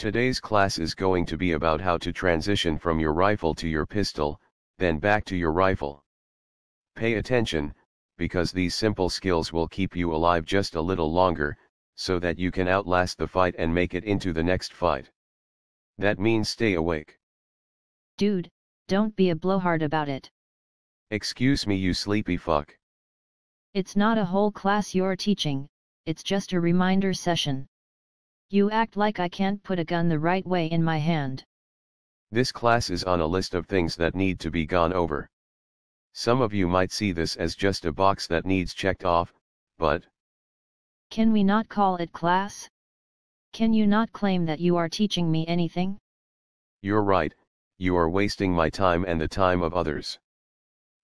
Today's class is going to be about how to transition from your rifle to your pistol, then back to your rifle. Pay attention, because these simple skills will keep you alive just a little longer, so that you can outlast the fight and make it into the next fight. That means stay awake. Dude, don't be a blowhard about it. Excuse me you sleepy fuck. It's not a whole class you're teaching, it's just a reminder session. You act like I can't put a gun the right way in my hand. This class is on a list of things that need to be gone over. Some of you might see this as just a box that needs checked off, but... Can we not call it class? Can you not claim that you are teaching me anything? You're right, you are wasting my time and the time of others.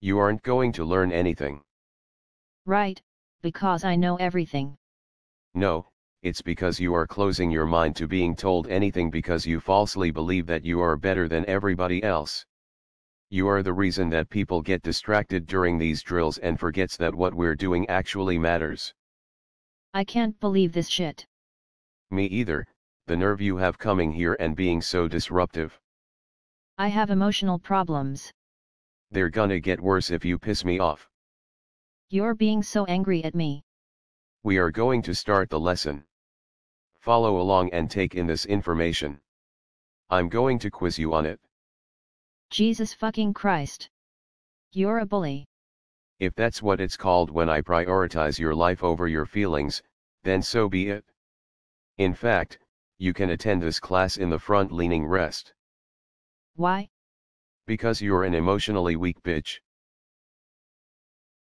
You aren't going to learn anything. Right, because I know everything. No, it's because you are closing your mind to being told anything because you falsely believe that you are better than everybody else. You are the reason that people get distracted during these drills and forgets that what we're doing actually matters. I can't believe this shit. Me either, the nerve you have coming here and being so disruptive. I have emotional problems. They're gonna get worse if you piss me off. You're being so angry at me. We are going to start the lesson. Follow along and take in this information. I'm going to quiz you on it. Jesus fucking Christ. You're a bully. If that's what it's called when I prioritize your life over your feelings, then so be it. In fact, you can attend this class in the front leaning rest. Why? Because you're an emotionally weak bitch.